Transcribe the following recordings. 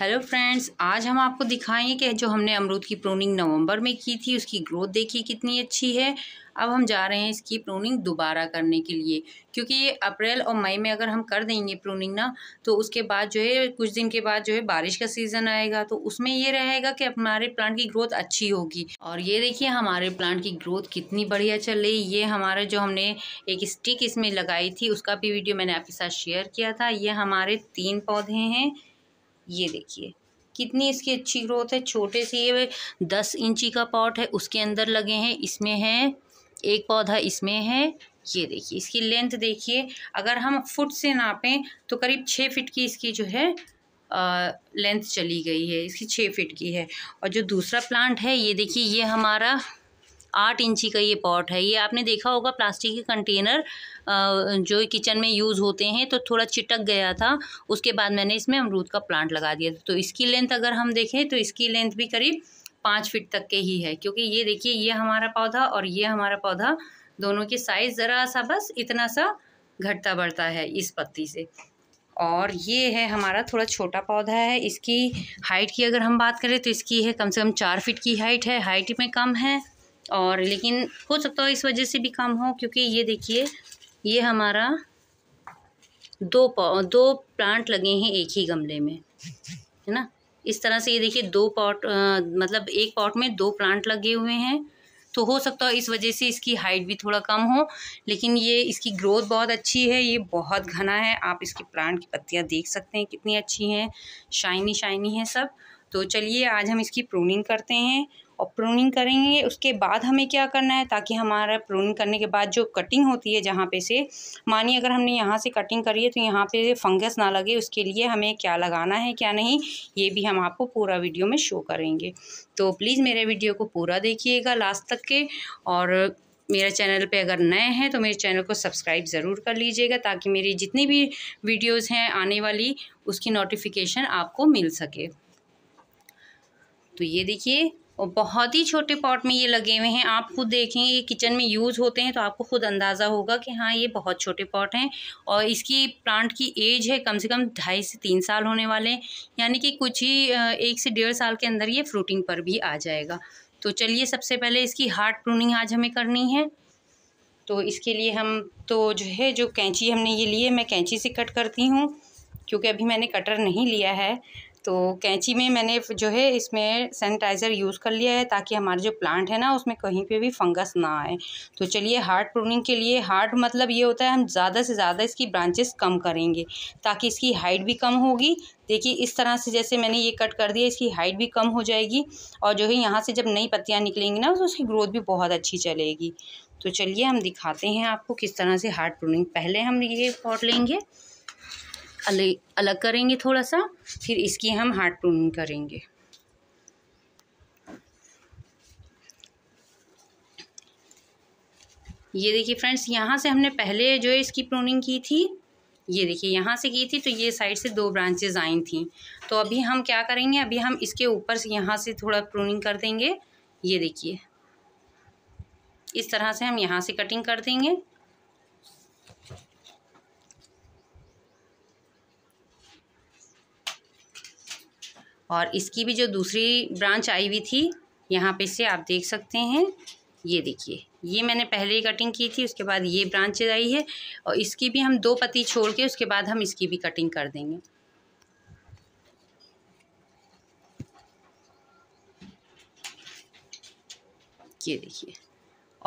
hello friends आज हम आपको दिखाएंगे कि जो हमने अमरूद की प्रोनिंग नवंबर में की थी उसकी ग्रोथ देखिए कितनी अच्छी है अब हम जा रहे हैं इसकी प्रोनिंग दोबारा करने के लिए क्योंकि ये अप्रैल और मई में अगर हम कर देंगे प्रोनिंग ना तो उसके बाद जो है कुछ दिन के बाद जो है बारिश का सीज़न आएगा तो उसमें ये रहेगा कि हमारे प्लांट की ग्रोथ अच्छी होगी और ये देखिए हमारे प्लांट की ग्रोथ कितनी बढ़िया चल रही ये हमारा जो हमने एक स्टिक इसमें लगाई थी उसका भी वीडियो मैंने आपके साथ शेयर किया था ये हमारे तीन पौधे हैं ये देखिए कितनी इसकी अच्छी ग्रोथ है छोटे से ये दस इंची का पॉट है उसके अंदर लगे हैं इसमें है एक पौधा इसमें है ये देखिए इसकी लेंथ देखिए अगर हम फुट से नापें तो करीब छः फिट की इसकी जो है लेंथ चली गई है इसकी छः फिट की है और जो दूसरा प्लांट है ये देखिए ये हमारा आठ इंची का ये पॉट है ये आपने देखा होगा प्लास्टिक के कंटेनर जो किचन में यूज़ होते हैं तो थोड़ा चिटक गया था उसके बाद मैंने इसमें अमरूद का प्लांट लगा दिया तो इसकी लेंथ अगर हम देखें तो इसकी लेंथ भी करीब पाँच फिट तक के ही है क्योंकि ये देखिए ये हमारा पौधा और ये हमारा पौधा दोनों के साइज़ ज़रा सा बस इतना सा घटता बढ़ता है इस पत्ती से और ये है हमारा थोड़ा छोटा पौधा है इसकी हाइट की अगर हम बात करें तो इसकी है कम से कम चार फीट की हाइट है हाइट में कम है और लेकिन हो सकता है इस वजह से भी कम हो क्योंकि ये देखिए ये हमारा दो दो प्लांट लगे हैं एक ही गमले में है ना इस तरह से ये देखिए दो पॉट मतलब एक पॉट में दो प्लांट लगे हुए हैं तो हो सकता है इस वजह से इसकी हाइट भी थोड़ा कम हो लेकिन ये इसकी ग्रोथ बहुत अच्छी है ये बहुत घना है आप इसके प्लांट की पत्तियाँ देख सकते हैं कितनी अच्छी हैं शाइनी शाइनी है सब तो चलिए आज हम इसकी प्रोनिंग करते हैं और प्रोनिंग करेंगे उसके बाद हमें क्या करना है ताकि हमारा प्रोनिंग करने के बाद जो कटिंग होती है जहाँ पे से मानिए अगर हमने यहाँ से कटिंग करी है तो यहाँ पे फंगस ना लगे उसके लिए हमें क्या लगाना है क्या नहीं ये भी हम आपको पूरा वीडियो में शो करेंगे तो प्लीज़ मेरे वीडियो को पूरा देखिएगा लास्ट तक के और मेरा चैनल पे अगर नए हैं तो मेरे चैनल को सब्सक्राइब ज़रूर कर लीजिएगा ताकि मेरी जितनी भी वीडियोज़ हैं आने वाली उसकी नोटिफिकेशन आपको मिल सके तो ये देखिए और बहुत ही छोटे पॉट में ये लगे हुए हैं आप खुद देखेंगे ये किचन में यूज़ होते हैं तो आपको खुद अंदाज़ा होगा कि हाँ ये बहुत छोटे पॉट हैं और इसकी प्लांट की एज है कम से कम ढाई से तीन साल होने वाले हैं यानी कि कुछ ही एक से डेढ़ साल के अंदर ये फ्रूटिंग पर भी आ जाएगा तो चलिए सबसे पहले इसकी हार्ड प्रूनिंग आज हमें करनी है तो इसके लिए हम तो जो है जो कैंची हमने ये लिए मैं कैंची से कट करती हूँ क्योंकि अभी मैंने कटर नहीं लिया है तो कैंची में मैंने जो है इसमें सैनिटाइज़र यूज़ कर लिया है ताकि हमारे जो प्लांट है ना उसमें कहीं पे भी फंगस ना आए तो चलिए हार्ड प्रूनिंग के लिए हार्ड मतलब ये होता है हम ज़्यादा से ज़्यादा इसकी ब्रांचेस कम करेंगे ताकि इसकी हाइट भी कम होगी देखिए इस तरह से जैसे मैंने ये कट कर दिया इसकी हाइट भी कम हो जाएगी और जो है यहाँ से जब नई पत्तियाँ निकलेंगी ना तो उसकी ग्रोथ भी बहुत अच्छी चलेगी तो चलिए हम दिखाते हैं आपको किस तरह से हार्ड प्रूनिंग पहले हम ये पॉट लेंगे अलग करेंगे थोड़ा सा फिर इसकी हम हार्ड टूनिंग करेंगे ये देखिए फ्रेंड्स यहाँ से हमने पहले जो है इसकी प्रूनिंग की थी ये देखिए यहाँ से की थी तो ये साइड से दो ब्रांचेज आई थी तो अभी हम क्या करेंगे अभी हम इसके ऊपर से यहाँ से थोड़ा प्रूनिंग कर देंगे ये देखिए इस तरह से हम यहाँ से कटिंग कर देंगे और इसकी भी जो दूसरी ब्रांच आई हुई थी यहाँ पे से आप देख सकते हैं ये देखिए ये मैंने पहले ही कटिंग की थी उसके बाद ये ब्रांच आई है और इसकी भी हम दो पत्ती छोड़ के उसके बाद हम इसकी भी कटिंग कर देंगे ये देखिए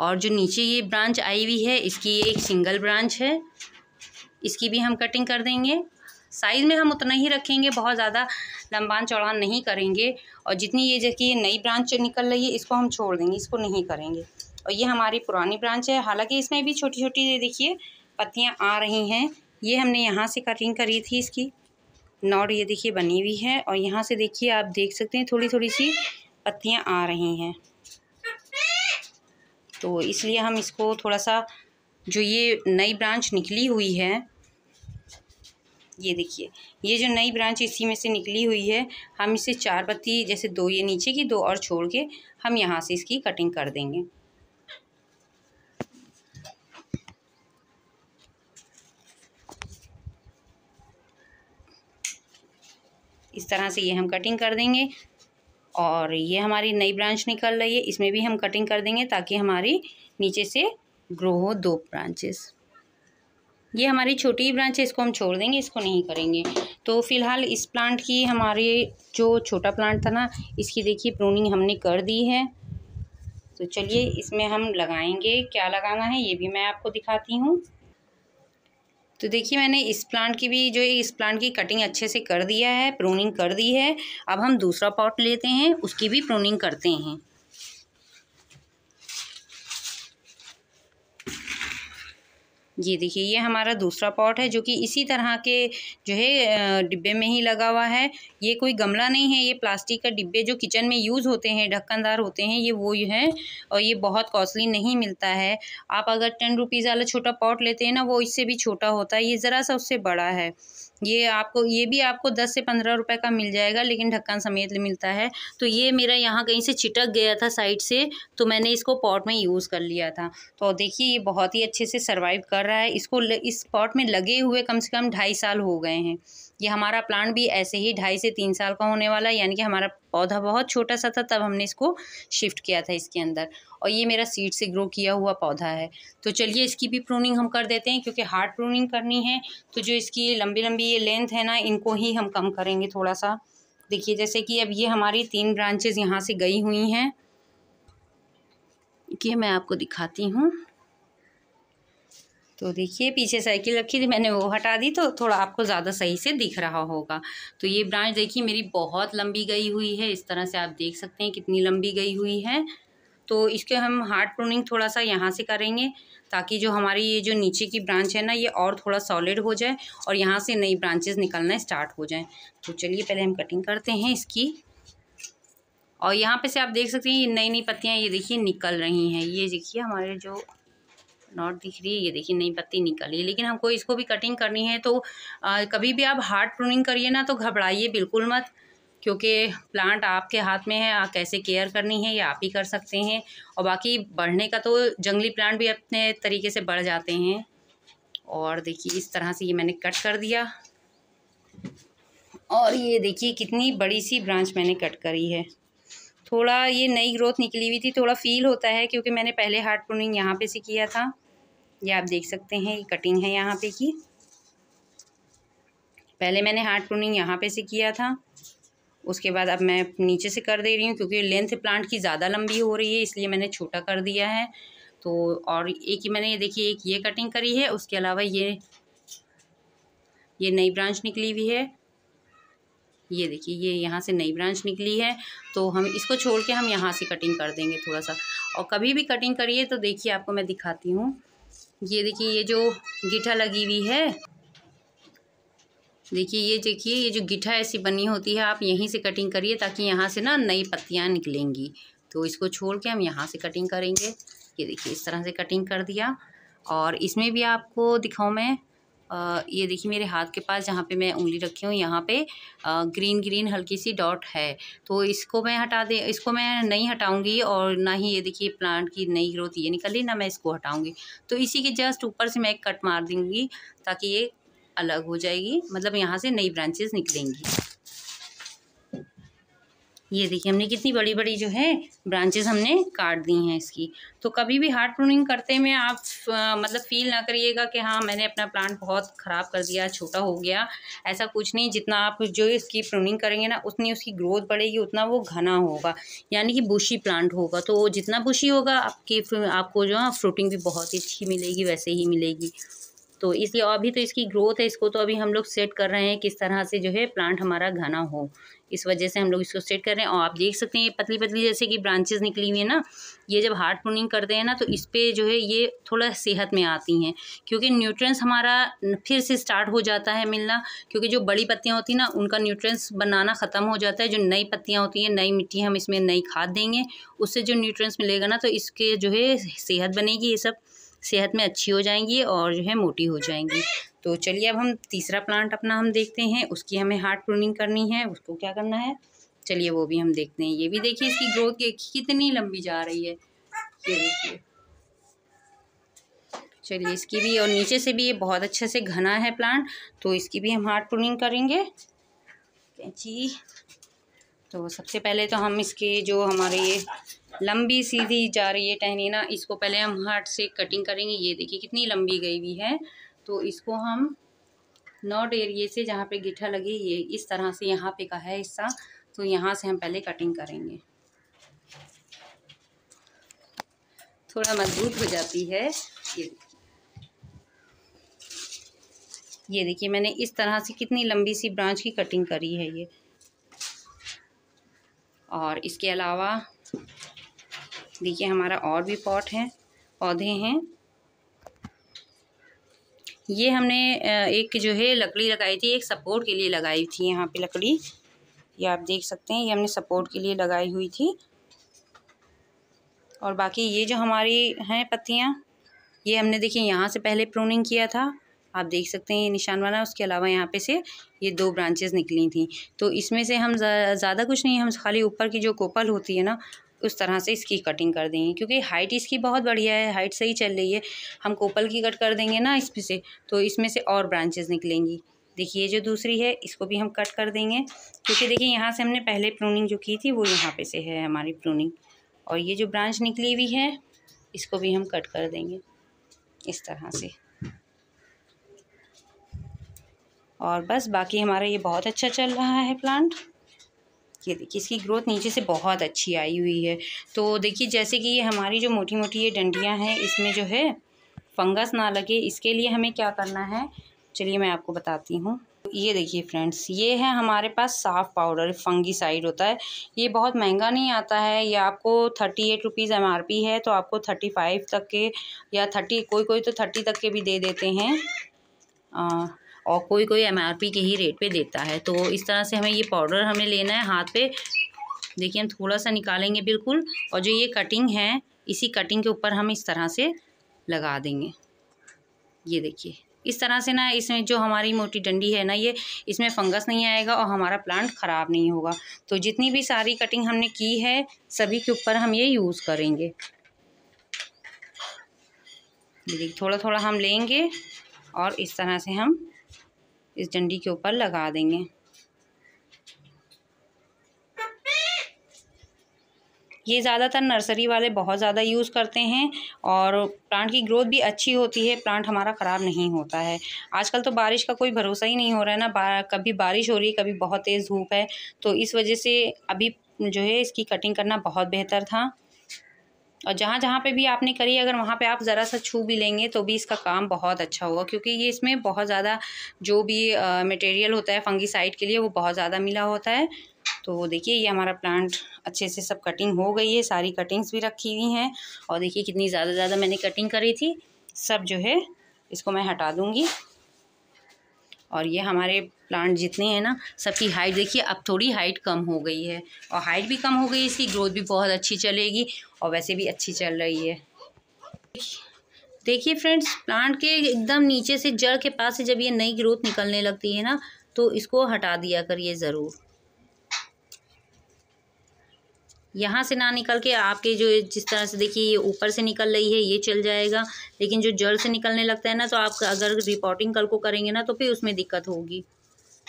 और जो नीचे ये ब्रांच आई हुई है इसकी एक सिंगल ब्रांच है इसकी भी हम कटिंग कर देंगे साइज़ में हम उतना ही रखेंगे बहुत ज़्यादा लंबान चौड़ान नहीं करेंगे और जितनी ये जैसे ये नई ब्रांच निकल रही है इसको हम छोड़ देंगे इसको नहीं करेंगे और ये हमारी पुरानी ब्रांच है हालांकि इसमें भी छोटी छोटी देखिए पत्तियाँ आ रही हैं ये हमने यहाँ से कटिंग करी थी इसकी नॉट ये देखिए बनी हुई है और यहाँ से देखिए आप देख सकते हैं थोड़ी थोड़ी सी पत्तियाँ आ रही हैं तो इसलिए हम इसको थोड़ा सा जो ये नई ब्रांच निकली हुई है ये देखिए ये जो नई ब्रांच इसी में से निकली हुई है हम इसे चार पत्ती जैसे दो ये नीचे की दो और छोड़ के हम यहाँ से इसकी कटिंग कर देंगे इस तरह से ये हम कटिंग कर देंगे और ये हमारी नई ब्रांच निकल रही है इसमें भी हम कटिंग कर देंगे ताकि हमारी नीचे से ग्रो हो दो ब्रांचेस ये हमारी छोटी ब्रांच है इसको हम छोड़ देंगे इसको नहीं करेंगे तो फिलहाल इस प्लांट की हमारे जो छोटा प्लांट था ना इसकी देखिए प्रूनिंग हमने कर दी है तो चलिए इसमें हम लगाएंगे क्या लगाना है ये भी मैं आपको दिखाती हूँ तो देखिए मैंने इस प्लांट की भी जो इस प्लांट की कटिंग अच्छे से कर दिया है प्रूनिंग कर दी है अब हम दूसरा पॉट लेते हैं उसकी भी प्रूनिंग करते हैं ये देखिए ये हमारा दूसरा पॉट है जो कि इसी तरह के जो है डिब्बे में ही लगा हुआ है ये कोई गमला नहीं है ये प्लास्टिक का डिब्बे जो किचन में यूज़ होते हैं ढक्कनदार होते हैं ये वो है और ये बहुत कॉस्टली नहीं मिलता है आप अगर टेन रुपीज़ वाला छोटा पॉट लेते हैं ना वो इससे भी छोटा होता है ये ज़रा सा उससे बड़ा है ये आपको ये भी आपको दस से पंद्रह रुपए का मिल जाएगा लेकिन ढक्कन समेत मिलता है तो ये मेरा यहाँ कहीं से चिटक गया था साइड से तो मैंने इसको पॉट में यूज़ कर लिया था तो देखिए ये बहुत ही अच्छे से सर्वाइव कर रहा है इसको ल, इस पॉट में लगे हुए कम से कम ढाई साल हो गए हैं ये हमारा प्लांट भी ऐसे ही ढाई से तीन साल का होने वाला है यानी कि हमारा पौधा बहुत छोटा सा था तब हमने इसको शिफ्ट किया था इसके अंदर और ये मेरा सीड से ग्रो किया हुआ पौधा है तो चलिए इसकी भी प्रूनिंग हम कर देते हैं क्योंकि हार्ड प्रूनिंग करनी है तो जो इसकी लंबी लंबी ये लेंथ है ना इनको ही हम कम करेंगे थोड़ा सा देखिए जैसे कि अब ये हमारी तीन ब्रांचेज यहाँ से गई हुई हैं कि मैं आपको दिखाती हूँ तो देखिए पीछे साइकिल रखी थी मैंने वो हटा दी तो थोड़ा आपको ज़्यादा सही से दिख रहा होगा तो ये ब्रांच देखिए मेरी बहुत लंबी गई हुई है इस तरह से आप देख सकते हैं कितनी लंबी गई हुई है तो इसके हम हार्ड प्रूनिंग थोड़ा सा यहाँ से करेंगे ताकि जो हमारी ये जो नीचे की ब्रांच है ना ये और थोड़ा सॉलिड हो जाए और यहाँ से नई ब्रांचेस निकलना स्टार्ट हो जाए तो चलिए पहले हम कटिंग करते हैं इसकी और यहाँ पे से आप देख सकते हैं ये नई नई पत्तियाँ ये देखिए निकल रही हैं ये देखिए हमारे जो नॉट दिख रही है ये देखिए नई पत्ती रही है लेकिन हमको इसको भी कटिंग करनी है तो आ, कभी भी आप हार्ड प्रूनिंग करिए ना तो घबराइए बिल्कुल मत क्योंकि प्लांट आपके हाथ में है आप कैसे केयर करनी है ये आप ही कर सकते हैं और बाकी बढ़ने का तो जंगली प्लांट भी अपने तरीके से बढ़ जाते हैं और देखिए इस तरह से ये मैंने कट कर दिया और ये देखिए कितनी बड़ी सी ब्रांच मैंने कट करी है थोड़ा ये नई ग्रोथ निकली हुई थी थोड़ा फील होता है क्योंकि मैंने पहले हार्ड प्रूनिंग यहाँ पे से किया था ये आप देख सकते हैं ये कटिंग है यहाँ पे की पहले मैंने हार्ड प्रूनिंग यहाँ पे से किया था उसके बाद अब मैं नीचे से कर दे रही हूँ क्योंकि लेंथ प्लांट की ज़्यादा लंबी हो रही है इसलिए मैंने छोटा कर दिया है तो और एक ही मैंने ये देखिए एक ये कटिंग करी है उसके अलावा ये ये नई ब्रांच निकली हुई है ये देखिए ये यहाँ से नई ब्रांच निकली है तो हम इसको छोड़ के हम यहाँ से कटिंग कर देंगे थोड़ा सा और कभी भी कटिंग करिए तो देखिए आपको मैं दिखाती हूँ ये देखिए ये जो गिठा लगी हुई है देखिए ये देखिए ये जो गिठा ऐसी बनी होती है आप यहीं से कटिंग करिए ताकि यहाँ से ना नई पत्तियाँ निकलेंगी तो इसको छोड़ के हम यहाँ से कटिंग करेंगे ये देखिए इस तरह से कटिंग कर दिया और इसमें भी आपको दिखाऊँ मैं ये देखिए मेरे हाथ के पास जहाँ पे मैं उंगली रखी हूँ यहाँ पे ग्रीन ग्रीन हल्की सी डॉट है तो इसको मैं हटा दे इसको मैं नहीं हटाऊँगी और ना ही ये देखिए प्लांट की नई ग्रोथ ये निकली ना मैं इसको हटाऊँगी तो इसी के जस्ट ऊपर से मैं एक कट मार दूँगी ताकि ये अलग हो जाएगी मतलब यहाँ से नई ब्रांचेज निकलेंगी ये देखिए हमने कितनी बड़ी बड़ी जो है ब्रांचेस हमने काट दी हैं इसकी तो कभी भी हार्ड प्रूनिंग करते में आप आ, मतलब फील ना करिएगा कि हाँ मैंने अपना प्लांट बहुत ख़राब कर दिया छोटा हो गया ऐसा कुछ नहीं जितना आप जो इसकी प्रूनिंग करेंगे ना उतनी उसकी ग्रोथ बढ़ेगी उतना वो घना होगा यानी कि बुशी प्लांट होगा तो जितना बुशी होगा आपकी आपको जो है फ्रूटिंग भी बहुत ही अच्छी मिलेगी वैसे ही मिलेगी तो इसलिए अभी तो इसकी ग्रोथ है इसको तो अभी हम लोग सेट कर रहे हैं किस तरह से जो है प्लांट हमारा घना हो इस वजह से हम लोग इसको सेट कर रहे हैं और आप देख सकते हैं ये पतली पतली जैसे कि ब्रांचेज निकली हुई है ना ये जब हार्ड प्रूनिंग करते हैं ना तो इस पर जो है ये थोड़ा सेहत में आती हैं क्योंकि न्यूट्रेंस हमारा फिर से स्टार्ट हो जाता है मिलना क्योंकि जो बड़ी पत्तियाँ होती हैं ना उनका न्यूट्रेंस बनाना ख़त्म हो जाता है जो नई पत्तियाँ होती हैं नई मिट्टी हम इसमें नई खाद देंगे उससे जो न्यूट्रेंस मिलेगा ना तो इसके जो है सेहत बनेगी ये सब सेहत में अच्छी हो जाएंगी और जो है मोटी हो जाएंगी तो चलिए अब हम तीसरा प्लांट अपना हम देखते हैं उसकी हमें हार्ट प्रूनिंग करनी है उसको क्या करना है चलिए वो भी हम देखते हैं ये भी देखिए इसकी ग्रोथ देखिए कितनी लंबी जा रही है ये देखिए चलिए इसकी भी और नीचे से भी ये बहुत अच्छे से घना है प्लांट तो इसकी भी हम हार्ट प्रूनिंग करेंगे जी तो सबसे पहले तो हम इसके जो हमारे ये लंबी सीधी जा रही है टहनी ना इसको पहले हम हाथ से कटिंग करेंगे ये देखिए कितनी लंबी गई हुई है तो इसको हम नॉट एरिए से जहाँ पे गिठा लगे ये इस तरह से यहाँ पे का है हिस्सा तो यहाँ से हम पहले कटिंग करेंगे थोड़ा मजबूत हो जाती है ये ये देखिए मैंने इस तरह से कितनी लंबी सी ब्रांच की कटिंग करी है ये और इसके अलावा देखिए हमारा और भी पॉट है पौधे हैं ये हमने एक जो है लकड़ी लगाई थी एक सपोर्ट के लिए लगाई थी यहाँ पे लकड़ी ये आप देख सकते हैं ये हमने सपोर्ट के लिए लगाई हुई थी और बाकी ये जो हमारी हैं पत्तियाँ ये हमने देखिए यहाँ से पहले प्रूनिंग किया था आप देख सकते हैं ये निशान वाला उसके अलावा यहाँ पे से ये दो ब्रांचेस निकली थी तो इसमें से हम ज़्यादा कुछ नहीं हम खाली ऊपर की जो कोपल होती है ना उस तरह से इसकी कटिंग कर देंगे क्योंकि हाइट इसकी बहुत बढ़िया है हाइट सही चल रही है हम कोपल की कट कर देंगे ना इसमें से तो इसमें से और ब्रांचेस निकलेंगी देखिए जो दूसरी है इसको भी हम कट कर देंगे क्योंकि देखिए यहाँ से हमने पहले प्रूनिंग जो की थी वो यहाँ पे से है हमारी प्रूनिंग और ये जो ब्रांच निकली हुई है इसको भी हम कट कर देंगे इस तरह से और बस बाकी हमारा ये बहुत अच्छा चल रहा है प्लांट ये देखिए इसकी ग्रोथ नीचे से बहुत अच्छी आई हुई है तो देखिए जैसे कि ये हमारी जो मोटी मोटी ये डंडियाँ हैं इसमें जो है फंगस ना लगे इसके लिए हमें क्या करना है चलिए मैं आपको बताती हूँ ये देखिए फ्रेंड्स ये है हमारे पास साफ़ पाउडर फंगीसाइड होता है ये बहुत महंगा नहीं आता है ये आपको थर्टी एट रुपीज़ एम है तो आपको थर्टी फाइव तक के या थर्टी कोई कोई तो थर्टी तक के भी दे देते हैं और कोई कोई एम के ही रेट पे देता है तो इस तरह से हमें ये पाउडर हमें लेना है हाथ पे देखिए हम थोड़ा सा निकालेंगे बिल्कुल और जो ये कटिंग है इसी कटिंग के ऊपर हम इस तरह से लगा देंगे ये देखिए इस तरह से ना इसमें जो हमारी मोटी डंडी है ना ये इसमें फंगस नहीं आएगा और हमारा प्लांट ख़राब नहीं होगा तो जितनी भी सारी कटिंग हमने की है सभी के ऊपर हम ये यूज़ करेंगे देखिए थोड़ा थोड़ा हम लेंगे और इस तरह से हम इस डंडी के ऊपर लगा देंगे ये ज़्यादातर नर्सरी वाले बहुत ज़्यादा यूज़ करते हैं और प्लांट की ग्रोथ भी अच्छी होती है प्लांट हमारा ख़राब नहीं होता है आजकल तो बारिश का कोई भरोसा ही नहीं हो रहा है ना कभी बारिश हो रही है कभी बहुत तेज़ धूप है तो इस वजह से अभी जो है इसकी कटिंग करना बहुत बेहतर था और जहाँ जहाँ पे भी आपने करी अगर वहाँ पे आप ज़रा सा छू भी लेंगे तो भी इसका काम बहुत अच्छा होगा क्योंकि ये इसमें बहुत ज़्यादा जो भी मटेरियल होता है फंगीसाइड के लिए वो बहुत ज़्यादा मिला होता है तो देखिए ये हमारा प्लांट अच्छे से सब कटिंग हो गई है सारी कटिंग्स भी रखी हुई हैं और देखिए कितनी ज़्यादा ज़्यादा मैंने कटिंग करी थी सब जो है इसको मैं हटा दूँगी और ये हमारे प्लांट जितने हैं ना सबकी हाइट देखिए अब थोड़ी हाइट कम हो गई है और हाइट भी कम हो गई इसकी ग्रोथ भी बहुत अच्छी चलेगी और वैसे भी अच्छी चल रही है देखिए फ्रेंड्स प्लांट के एकदम नीचे से जड़ के पास से जब ये नई ग्रोथ निकलने लगती है ना तो इसको हटा दिया करिए ज़रूर यहाँ से ना निकल के आपके जो जिस तरह से देखिए ये ऊपर से निकल रही है ये चल जाएगा लेकिन जो जड़ से निकलने लगता है ना तो आप अगर रिपोर्टिंग कल को करेंगे ना तो फिर उसमें दिक्कत होगी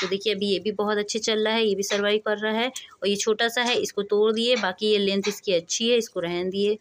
तो देखिए अभी ये भी बहुत अच्छे चल रहा है ये भी सर्वाइव कर रहा है और ये छोटा सा है इसको तोड़ दिए बाकी ये लेंथ इसकी अच्छी है इसको रहन दिए